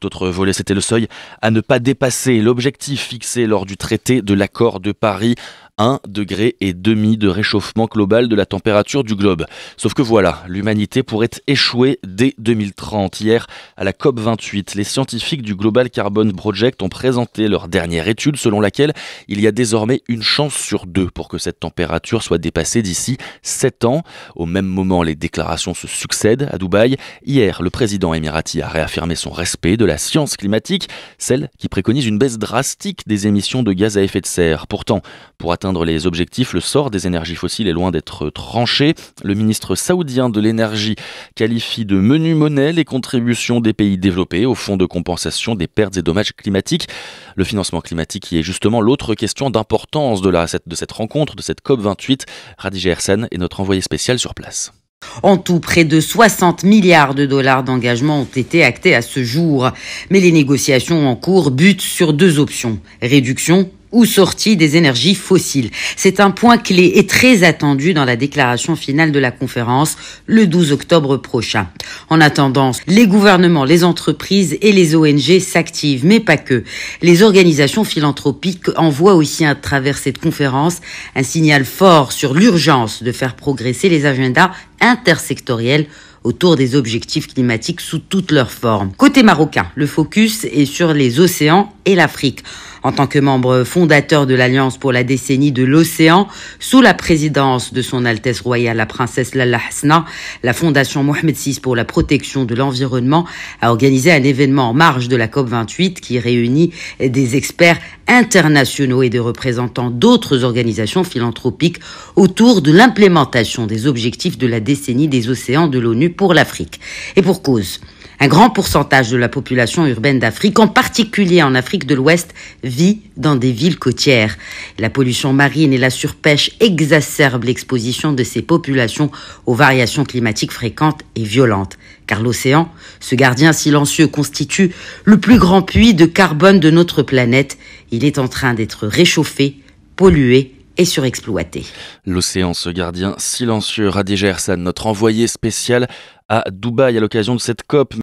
D'autres autre volet, c'était le seuil à ne pas dépasser l'objectif fixé lors du traité de l'accord de Paris, 1,5 degré et demi de réchauffement global de la température du globe. Sauf que voilà, l'humanité pourrait échouer dès 2030. Hier, à la COP28, les scientifiques du Global Carbon Project ont présenté leur dernière étude selon laquelle il y a désormais une chance sur deux pour que cette température soit dépassée d'ici 7 ans. Au même moment, les déclarations se succèdent à Dubaï. Hier, le président émirati a réaffirmé son respect de la science climatique, celle qui préconise une baisse drastique des émissions de gaz à effet de serre. Pourtant, pour atteindre les objectifs, le sort des énergies fossiles est loin d'être tranché. Le ministre saoudien de l'énergie qualifie de menu monnaie les contributions des pays développés au fonds de compensation des pertes et dommages climatiques. Le financement climatique qui est justement l'autre question d'importance de, cette rencontre, de cette COP28. Radija Hersen est notre envoyé spécial sur place. En tout, près de 60 milliards de dollars d'engagement ont été actés à ce jour. Mais les négociations en cours butent sur deux options. Réduction ou sortie des énergies fossiles. C'est un point clé et très attendu dans la déclaration finale de la conférence le 12 octobre prochain. En attendant, les gouvernements, les entreprises et les ONG s'activent, mais pas que. Les organisations philanthropiques envoient aussi à travers cette conférence un signal fort sur l'urgence de faire progresser les agendas intersectoriels autour des objectifs climatiques sous toutes leurs formes. Côté marocain, le focus est sur les océans et l'Afrique en tant que membre fondateur de l'Alliance pour la décennie de l'océan, sous la présidence de son Altesse royale la princesse Lalla Hasna, la Fondation Mohamed VI pour la protection de l'environnement a organisé un événement en marge de la COP28 qui réunit des experts internationaux et des représentants d'autres organisations philanthropiques autour de l'implémentation des objectifs de la décennie des océans de l'ONU pour l'Afrique. Et pour cause. Un grand pourcentage de la population urbaine d'Afrique, en particulier en Afrique de l'Ouest, vit dans des villes côtières. La pollution marine et la surpêche exacerbent l'exposition de ces populations aux variations climatiques fréquentes et violentes. Car l'océan, ce gardien silencieux, constitue le plus grand puits de carbone de notre planète. Il est en train d'être réchauffé, pollué et surexploité. L'océan, ce gardien silencieux, Radija notre envoyé spécial à Dubaï à l'occasion de cette COP.